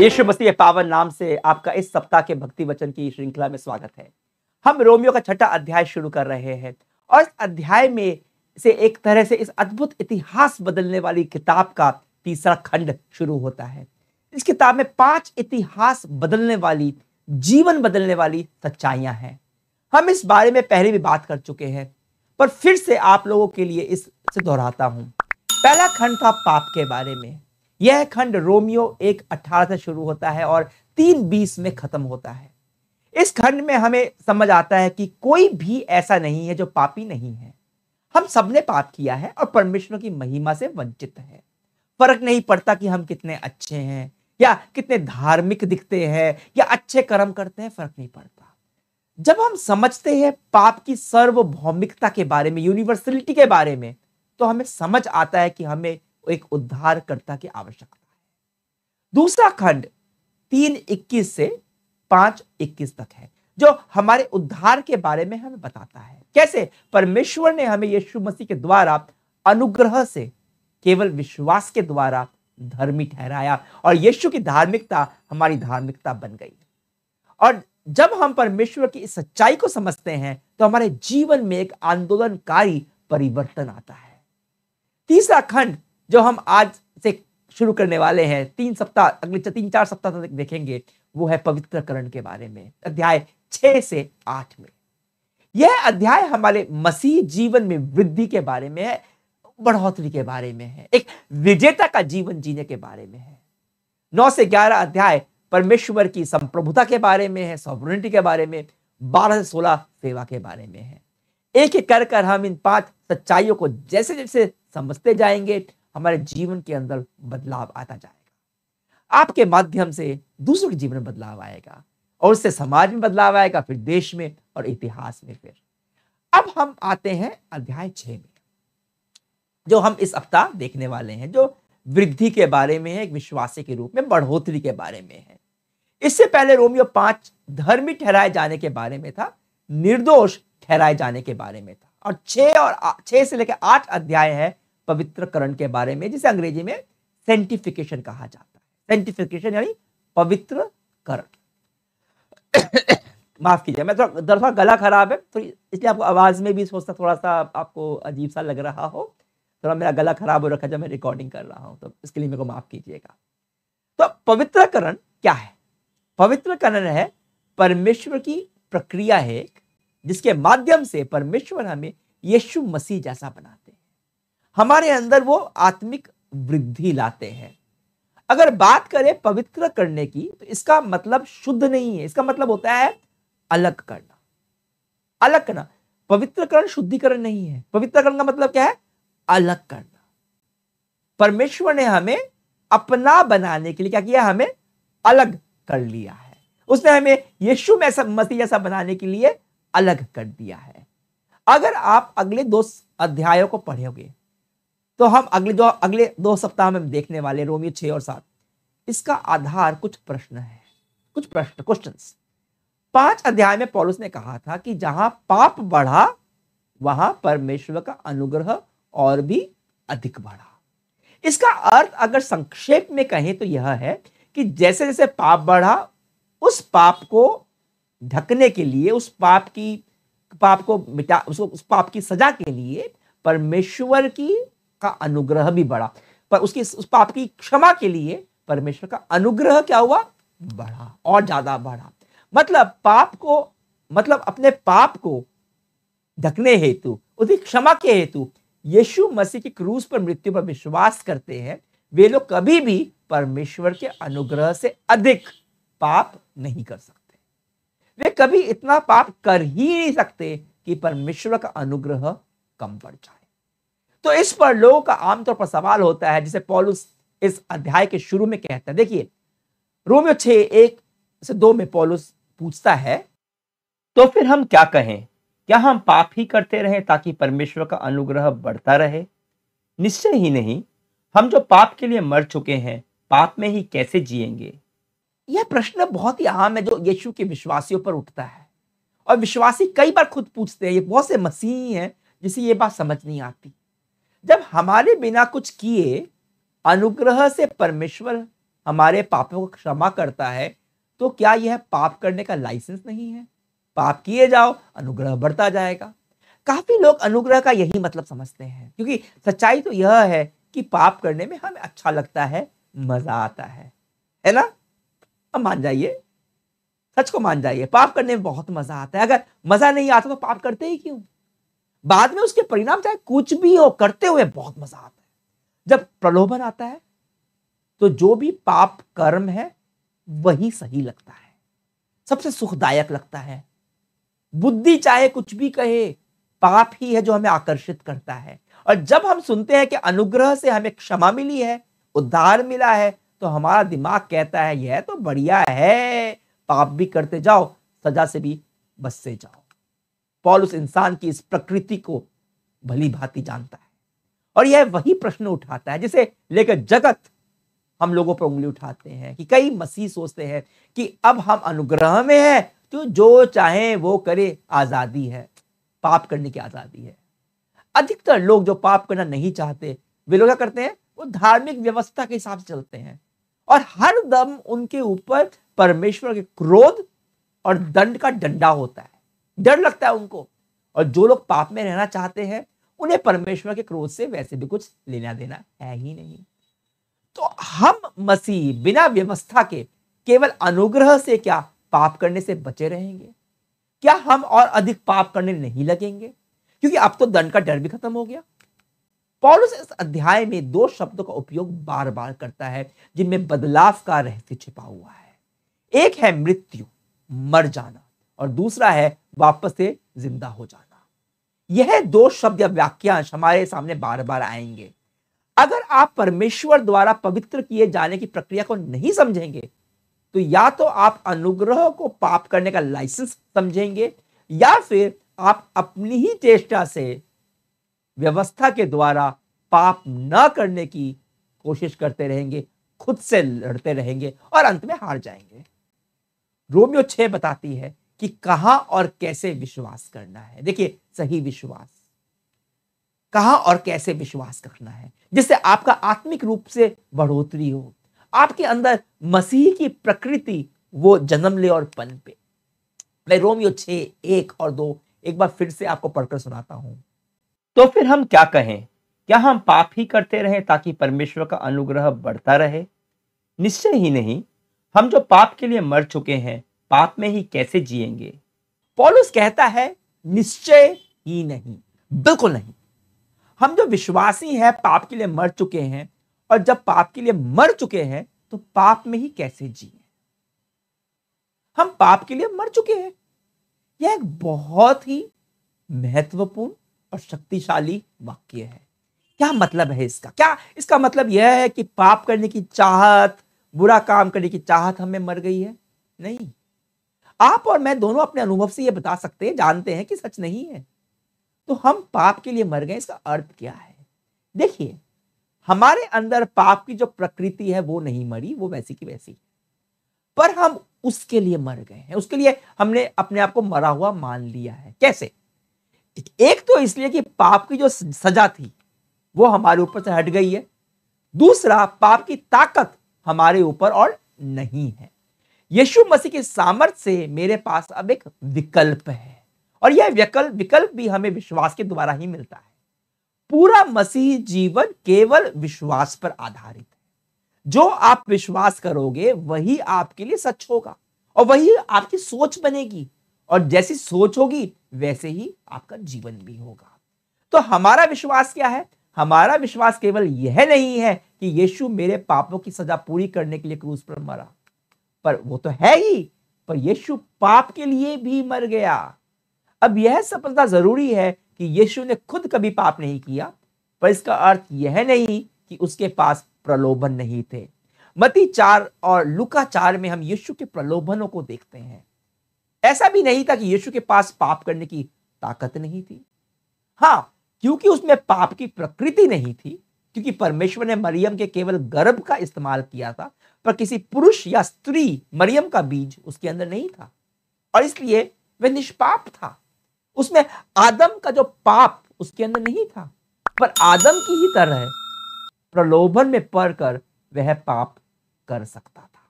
यीशु मसीह पावन नाम से आपका इस सप्ताह के भक्ति वचन की श्रृंखला में स्वागत है हम रोमियो का छठा अध्याय शुरू कर रहे हैं और इस अध्याय में से एक तरह से इस अद्भुत इतिहास बदलने वाली किताब का तीसरा खंड शुरू होता है इस किताब में पांच इतिहास बदलने वाली जीवन बदलने वाली सच्चाइयां हैं हम इस बारे में पहले भी बात कर चुके हैं पर फिर से आप लोगों के लिए इस दोहराता हूं पहला खंड था पाप के बारे में यह खंड रोमियो एक अट्ठारह से शुरू होता है और तीन बीस में खत्म होता है इस खंड में हमें समझ आता है कि कोई भी ऐसा नहीं है जो पापी नहीं है हम सबने पाप किया है और परमेश्वर की महिमा से वंचित है फर्क नहीं पड़ता कि हम कितने अच्छे हैं या कितने धार्मिक दिखते हैं या अच्छे कर्म करते हैं फर्क नहीं पड़ता जब हम समझते हैं पाप की सार्वभौमिकता के बारे में यूनिवर्सलिटी के बारे में तो हमें समझ आता है कि हमें एक उद्धारकर्ता की आवश्यकता है दूसरा खंड तीन इक्कीस से पांच इक्कीस तक है जो हमारे उद्धार के बारे में हमें बताता है कैसे परमेश्वर ने हमें यीशु मसीह के द्वारा अनुग्रह से केवल विश्वास के द्वारा धर्मी ठहराया और यीशु की धार्मिकता हमारी धार्मिकता बन गई और जब हम परमेश्वर की इस सच्चाई को समझते हैं तो हमारे जीवन में एक आंदोलनकारी परिवर्तन आता है तीसरा खंड जो हम आज से शुरू करने वाले हैं तीन सप्ताह अगले तीन चार सप्ताह तक देखेंगे वो है पवित्रकरण के बारे में अध्याय छह से आठ में यह अध्याय हमारे मसीह जीवन में वृद्धि के बारे में है बढ़ोतरी के बारे में है एक विजेता का जीवन जीने के बारे में है नौ से ग्यारह अध्याय परमेश्वर की संप्रभुता के बारे में है सॉवरिटी के बारे में बारह से सोलह सेवा के बारे में है एक एक कर कर हम इन पांच सच्चाइयों को जैसे जैसे समझते जाएंगे हमारे जीवन के अंदर बदलाव आता जाएगा आपके माध्यम से दूसरों के जीवन में बदलाव आएगा और उससे समाज में बदलाव आएगा फिर देश में और इतिहास में फिर अब हम आते हैं अध्याय छः में जो हम इस हफ्ता देखने वाले हैं जो वृद्धि के बारे में है एक विश्वासी के रूप में बढ़ोतरी के बारे में है इससे पहले रोमियो पांच धर्मी ठहराए जाने के बारे में था निर्दोष ठहराए जाने के बारे में था और छे और छह से लेकर आठ अध्याय है पवित्रकरण के बारे में जिसे अंग्रेजी में सेंटिफिकेशन कहा जाता है सेंटिफिकेशन यानी पवित्रकरण माफ कीजिए मैं थोड़ा दरअसल गला खराब है तो इसलिए आपको आवाज़ में भी सोचता थोड़ा सा आपको अजीब सा लग रहा हो थोड़ा मेरा गला खराब हो रखा जब मैं रिकॉर्डिंग कर रहा हूँ तो इसके लिए मेरे को माफ़ कीजिएगा तो पवित्रकरण क्या है पवित्रकरण है परमेश्वर की प्रक्रिया है जिसके माध्यम से परमेश्वर हमें यीशु मसीह जैसा बनाता हमारे अंदर वो आत्मिक वृद्धि लाते हैं अगर बात करें पवित्र करने की तो इसका मतलब शुद्ध नहीं है इसका मतलब होता है अलग करना अलग करना पवित्रकरण शुद्धिकरण नहीं है पवित्रकरण का मतलब क्या है अलग करना परमेश्वर ने हमें अपना बनाने के लिए क्या किया हमें अलग कर लिया है उसने हमें यीशु में मसीह जैसा बनाने के लिए अलग कर दिया है अगर आप अगले दो अध्यायों को पढ़ोगे तो हम अगले दो अगले दो सप्ताह में देखने वाले रोमियो छे और सात इसका आधार कुछ प्रश्न है कुछ प्रश्न क्वेश्चन पांच अध्याय में पॉलुस ने कहा था कि जहां पाप बढ़ा वहां परमेश्वर का अनुग्रह और भी अधिक बढ़ा इसका अर्थ अगर संक्षेप में कहें तो यह है कि जैसे जैसे पाप बढ़ा उस पाप को ढकने के लिए उस पाप की पाप को मिटा उसको उस पाप की सजा के लिए परमेश्वर की का अनुग्रह भी बढ़ा पर उसकी उस पाप की क्षमा के लिए परमेश्वर का अनुग्रह क्या हुआ बढ़ा और ज्यादा बढ़ा मतलब पाप को मतलब अपने पाप को ढकने हेतु उसकी क्षमा के हेतु यीशु मसीह की क्रूस पर मृत्यु पर विश्वास करते हैं वे लोग कभी भी परमेश्वर के अनुग्रह से अधिक पाप नहीं कर सकते वे कभी इतना पाप कर ही नहीं सकते कि परमेश्वर का अनुग्रह कम पड़ जाए तो इस पर लोगों का आमतौर पर सवाल होता है जिसे पॉलुस इस अध्याय के शुरू में कहता है देखिए रोमियो छ एक से दो में पॉलुस पूछता है तो फिर हम क्या कहें क्या हम पाप ही करते रहें ताकि परमेश्वर का अनुग्रह बढ़ता रहे निश्चय ही नहीं हम जो पाप के लिए मर चुके हैं पाप में ही कैसे जिएंगे यह प्रश्न बहुत ही आम है जो यीशु के विश्वासियों पर उठता है और विश्वासी कई बार खुद पूछते हैं ये बहुत से मसीही हैं जिसे ये बात समझ नहीं आती जब हमारे बिना कुछ किए अनुग्रह से परमेश्वर हमारे पापों को क्षमा करता है तो क्या यह पाप करने का लाइसेंस नहीं है पाप किए जाओ अनुग्रह बढ़ता जाएगा काफी लोग अनुग्रह का यही मतलब समझते हैं क्योंकि सच्चाई तो यह है कि पाप करने में हमें अच्छा लगता है मजा आता है है ना अब मान जाइए सच को मान जाइए पाप करने में बहुत मजा आता है अगर मजा नहीं आता तो पाप करते ही क्यों बाद में उसके परिणाम चाहे कुछ भी हो करते हुए बहुत मजा आता है जब प्रलोभन आता है तो जो भी पाप कर्म है वही सही लगता है सबसे सुखदायक लगता है बुद्धि चाहे कुछ भी कहे पाप ही है जो हमें आकर्षित करता है और जब हम सुनते हैं कि अनुग्रह से हमें क्षमा मिली है उद्धार मिला है तो हमारा दिमाग कहता है यह तो बढ़िया है पाप भी करते जाओ सजा से भी बस से जाओ पॉल उस इंसान की इस प्रकृति को भली भांति जानता है और यह वही प्रश्न उठाता है जिसे लेकर जगत हम लोगों पर उंगली उठाते हैं कि कई मसीह सोचते हैं कि अब हम अनुग्रह में हैं तो जो चाहे वो करे आजादी है पाप करने की आजादी है अधिकतर लोग जो पाप करना नहीं चाहते वे लोग क्या करते हैं वो धार्मिक व्यवस्था के हिसाब से चलते हैं और हर दम उनके ऊपर परमेश्वर के क्रोध और दंड का डंडा होता है डर लगता है उनको और जो लोग पाप में रहना चाहते हैं उन्हें परमेश्वर के क्रोध से वैसे भी कुछ लेना देना है ही नहीं तो हम मसीह बिना व्यवस्था के केवल अनुग्रह से क्या पाप करने से बचे रहेंगे क्या हम और अधिक पाप करने नहीं लगेंगे क्योंकि अब तो दंड का डर भी खत्म हो गया पॉलुस इस अध्याय में दो शब्दों का उपयोग बार बार करता है जिनमें बदलाव का रहस्य छिपा हुआ है एक है मृत्यु मर जाना और दूसरा है वापस से जिंदा हो जाना यह दो शब्द या वाक्यांश हमारे सामने बार बार आएंगे अगर आप परमेश्वर द्वारा पवित्र किए जाने की प्रक्रिया को नहीं समझेंगे तो या तो आप अनुग्रह को पाप करने का लाइसेंस समझेंगे या फिर आप अपनी ही चेष्टा से व्यवस्था के द्वारा पाप न करने की कोशिश करते रहेंगे खुद से लड़ते रहेंगे और अंत में हार जाएंगे रोमियो छह बताती है कि कहा और कैसे विश्वास करना है देखिए सही विश्वास कहा और कैसे विश्वास करना है जिससे आपका आत्मिक रूप से बढ़ोतरी हो आपके अंदर मसीह की प्रकृति वो जन्म ले और पन पे मैं रोमियो छे एक और दो एक बार फिर से आपको पढ़कर सुनाता हूं तो फिर हम क्या कहें क्या हम पाप ही करते रहें ताकि परमेश्वर का अनुग्रह बढ़ता रहे निश्चय ही नहीं हम जो पाप के लिए मर चुके हैं पाप में ही कैसे जिएंगे पॉलुस कहता है निश्चय ही नहीं बिल्कुल नहीं हम जो विश्वासी हैं पाप के लिए मर चुके हैं और जब पाप के लिए मर चुके हैं तो पाप में ही कैसे जिए हम पाप के लिए मर चुके हैं यह एक बहुत ही महत्वपूर्ण और शक्तिशाली वाक्य है क्या मतलब है इसका क्या इसका मतलब यह है कि पाप करने की चाहत बुरा काम करने की चाहत हमें मर गई है नहीं आप और मैं दोनों अपने अनुभव से ये बता सकते हैं जानते हैं कि सच नहीं है तो हम पाप के लिए मर गए इसका अर्थ क्या है देखिए हमारे अंदर पाप की जो प्रकृति है वो नहीं मरी वो वैसी की वैसी पर हम उसके लिए मर गए हैं उसके लिए हमने अपने आप को मरा हुआ मान लिया है कैसे एक तो इसलिए कि पाप की जो सजा थी वो हमारे ऊपर से हट गई है दूसरा पाप की ताकत हमारे ऊपर और नहीं है यीशु मसीह के सामर्थ से मेरे पास अब एक विकल्प है और यह विकल्प विकल्प भी हमें विश्वास के द्वारा ही मिलता है पूरा मसीह जीवन केवल विश्वास पर आधारित है जो आप विश्वास करोगे वही आपके लिए सच होगा और वही आपकी सोच बनेगी और जैसी सोच होगी वैसे ही आपका जीवन भी होगा तो हमारा विश्वास क्या है हमारा विश्वास केवल यह नहीं है कि यीशु मेरे पापों की सजा पूरी करने के लिए क्रूस पर मरा पर वो तो है ही पर यीशु पाप के लिए भी मर गया अब यह सफलता जरूरी है कि यीशु ने खुद कभी पाप नहीं किया पर इसका अर्थ यह नहीं कि उसके पास प्रलोभन नहीं थे मती चार और लुका चार में हम यीशु के प्रलोभनों को देखते हैं ऐसा भी नहीं था कि यीशु के पास पाप करने की ताकत नहीं थी हाँ क्योंकि उसमें पाप की प्रकृति नहीं थी क्योंकि परमेश्वर ने मरियम के केवल गर्भ का इस्तेमाल किया था पर किसी पुरुष या स्त्री मरियम का बीज उसके अंदर नहीं था और इसलिए वह निष्पाप था उसमें आदम का जो पाप उसके अंदर नहीं था पर आदम की ही तरह प्रलोभन में पढ़कर कर वह पाप कर सकता था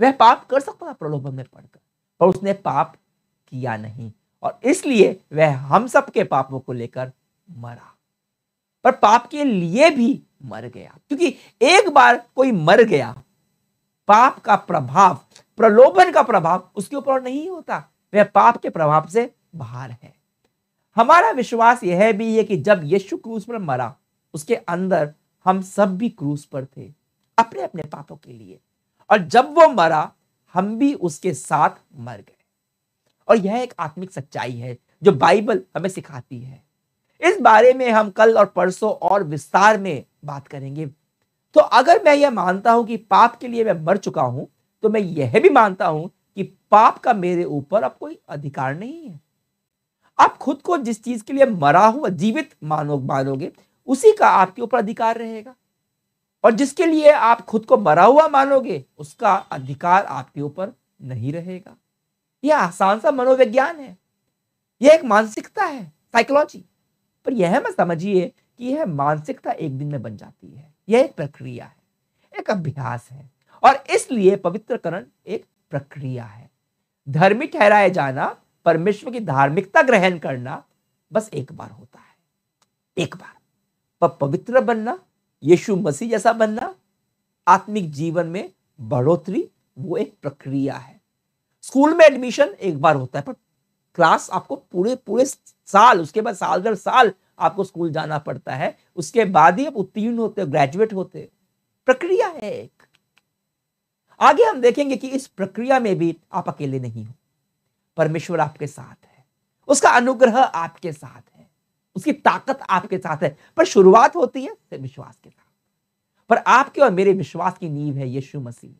वह पाप कर सकता था प्रलोभन में पढ़कर पर उसने पाप किया नहीं और इसलिए वह हम सब के पापों को लेकर मरा पर पाप के लिए भी मर गया क्योंकि एक बार कोई मर गया पाप का प्रभाव प्रलोभन का प्रभाव उसके ऊपर नहीं होता वह पाप के प्रभाव से बाहर है हमारा विश्वास यह भी है कि जब यीशु क्रूस पर मरा उसके अंदर हम सब भी क्रूस पर थे अपने अपने पापों के लिए और जब वो मरा हम भी उसके साथ मर गए और यह एक आत्मिक सच्चाई है जो बाइबल हमें सिखाती है इस बारे में हम कल और परसों और विस्तार में बात करेंगे तो अगर मैं यह मानता हूं कि पाप के लिए मैं मर चुका हूं तो मैं यह भी मानता हूं कि पाप का मेरे ऊपर अब कोई अधिकार नहीं है आप खुद को जिस चीज के लिए मरा हुआ जीवित मानो मानोगे उसी का आपके ऊपर अधिकार रहेगा और जिसके लिए आप खुद को मरा हुआ मानोगे उसका अधिकार आपके ऊपर नहीं रहेगा यह आसान सा मनोविज्ञान है यह एक मानसिकता है साइकोलॉजी पर यह मत समझिए कि यह मानसिकता एक दिन में बन जाती है यह एक प्रक्रिया है एक अभ्यास है और इसलिए पवित्रकरण एक प्रक्रिया है धर्मी ठहराए जाना परमेश्वर की धार्मिकता ग्रहण करना बस एक बार होता है एक बार पर पवित्र बनना यीशु मसीह जैसा बनना आत्मिक जीवन में बढ़ोतरी वो एक प्रक्रिया है स्कूल में एडमिशन एक बार होता है पर क्लास आपको पूरे पूरे साल उसके बाद साल दर साल आपको स्कूल जाना पड़ता है उसके बाद ही आप उत्तीर्ण होते हो ग्रेजुएट होते हो प्रक्रिया है एक आगे हम देखेंगे कि इस प्रक्रिया में भी आप अकेले नहीं हो परमेश्वर आपके साथ है उसका अनुग्रह आपके साथ है उसकी ताकत आपके साथ है पर शुरुआत होती है फिर विश्वास के साथ पर आपके और मेरे विश्वास की नींव है यीशु मसीह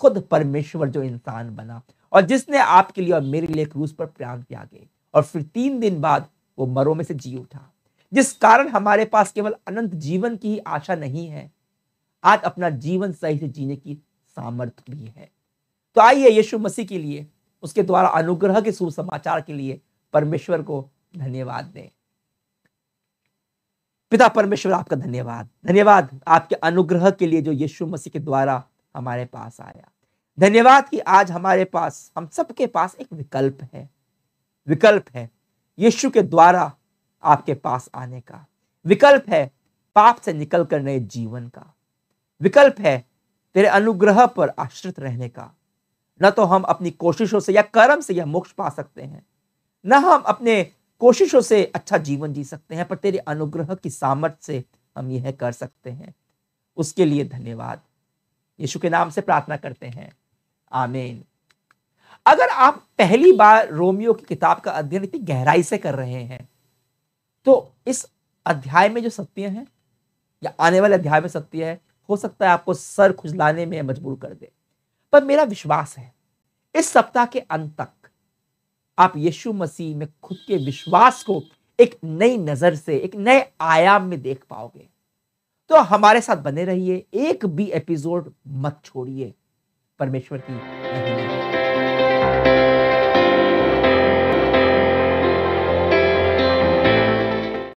खुद परमेश्वर जो इंसान बना और जिसने आपके लिए और मेरे लिए क्रूज पर प्राण त्यागे और फिर तीन दिन बाद वो मरों में से जी उठा जिस कारण हमारे पास केवल अनंत जीवन की ही आशा नहीं है आज अपना जीवन सही से जीने की सामर्थ्य भी है तो आइए यीशु मसीह के लिए उसके द्वारा अनुग्रह के सुसमाचार के लिए परमेश्वर को धन्यवाद दें पिता परमेश्वर आपका धन्यवाद धन्यवाद आपके अनुग्रह के लिए जो यीशु मसीह के द्वारा हमारे पास आया धन्यवाद कि आज हमारे पास हम सबके पास एक विकल्प है विकल्प है यीशु के द्वारा आपके पास आने का विकल्प है पाप से निकल कर नए जीवन का विकल्प है तेरे अनुग्रह पर आश्रित रहने का न तो हम अपनी कोशिशों से या कर्म से यह मोक्ष पा सकते हैं न हम अपने कोशिशों से अच्छा जीवन जी सकते हैं पर तेरे अनुग्रह की सामर्थ्य से हम यह कर सकते हैं उसके लिए धन्यवाद यीशु के नाम से प्रार्थना करते हैं आमीन अगर आप पहली बार रोमियो की किताब का अध्ययन इतनी गहराई से कर रहे हैं तो इस अध्याय में जो सत्य है या आने वाले अध्याय में सत्य है हो सकता है आपको सर खुजलाने में मजबूर कर दे पर मेरा विश्वास है इस सप्ताह के अंत तक आप यीशु मसीह में खुद के विश्वास को एक नई नजर से एक नए आयाम में देख पाओगे तो हमारे साथ बने रहिए एक भी एपिसोड मत छोड़िए परमेश्वर की नहीं।